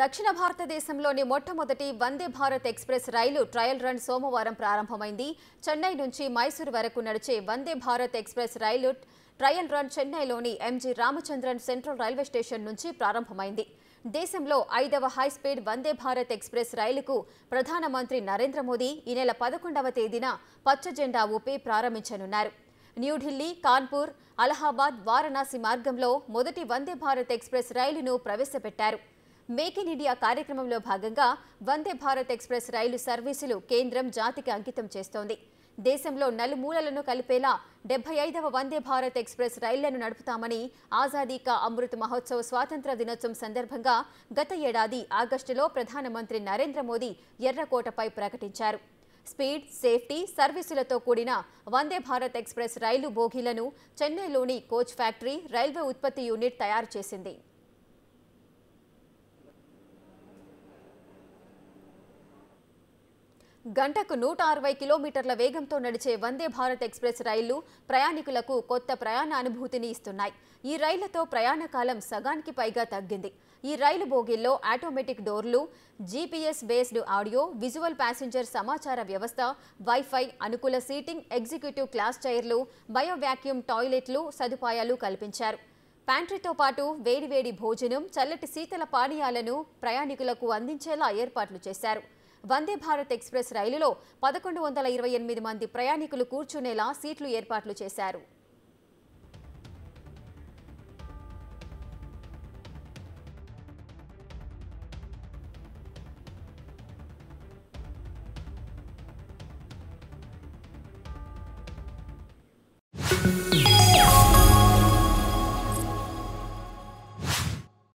దక్షిణ భారతదేశంలోని మొట్టమొదటి వందే భారత్ ఎక్స్ప్రెస్ రైలు ట్రయల్ రన్ సోమవారం ప్రారంభమైంది చెన్నై నుంచి మైసూరు వరకు నడిచే వందే భారత్ ఎక్స్ప్రెస్ రైలు ట్రయల్ రన్ చెన్నైలోని MG Ramachandran central railway station నుంచి ప్రారంభమైంది దేశంలో ఐదవ హైస్పీడ్ వందే భారత్ ఎక్స్ప్రెస్ రైలుకు ప్రధానమంత్రి నరేంద్ర మోదీ ఈ నెల పదకొండవ తేదీన పచ్చ జెండా ఊపి ప్రారంభించనున్నారు న్యూఢిల్లీ కాన్పూర్ అలహాబాద్ వారణాసి మార్గంలో మొదటి వందే భారత్ ఎక్స్ప్రెస్ రైలును ప్రవేశపెట్టారు మేక్ ఇన్ ఇండియా కార్యక్రమంలో భాగంగా వందే భారత్ ఎక్స్ప్రెస్ రైలు సర్వీసులు కేంద్రం జాతికి అంకితం చేస్తోంది దేశంలో నలుమూలలను కలిపేలా డెబ్బై ఐదవ వందే భారత్ ఎక్స్ప్రెస్ రైళ్లను నడుపుతామని ఆజాదీ కా అమృత్ మహోత్సవ స్వాతంత్ర దినోత్సవం సందర్భంగా గత ఏడాది ఆగస్టులో ప్రధానమంత్రి నరేంద్ర మోదీ ఎర్రకోటపై ప్రకటించారు స్పీడ్ సేఫ్టీ సర్వీసులతో కూడిన వందే భారత్ ఎక్స్ప్రెస్ రైలు బోగీలను చెన్నైలోని కోచ్ ఫ్యాక్టరీ రైల్వే ఉత్పత్తి యూనిట్ తయారు చేసింది గంటకు నూట అరవై కిలోమీటర్ల వేగంతో నడిచే వందే భారత్ ఎక్స్ప్రెస్ రైళ్లు ప్రయాణికులకు కొత్త ప్రయాణ అనుభూతిని ఇస్తున్నాయి ఈ రైళ్లతో ప్రయాణ కాలం సగానికి పైగా తగ్గింది ఈ రైలు బోగిల్లో ఆటోమేటిక్ డోర్లు GPS based audio visual passenger సమాచార వ్యవస్థ వైఫై అనుకూల సీటింగ్ ఎగ్జిక్యూటివ్ క్లాస్ చైర్లు బయోవాక్యూమ్ టాయిలెట్లు సదుపాయాలు కల్పించారు ప్యాంట్రీతో పాటు వేడివేడి భోజనం చల్లటి శీతల పానీయాలను ప్రయాణికులకు అందించేలా ఏర్పాట్లు చేశారు వందే భారత్ ఎక్స్ప్రెస్ రైలులో పదకొండు వందల ఇరవై ఎనిమిది మంది ప్రయాణికులు కూర్చునేలా సీట్లు ఏర్పాట్లు చేశారు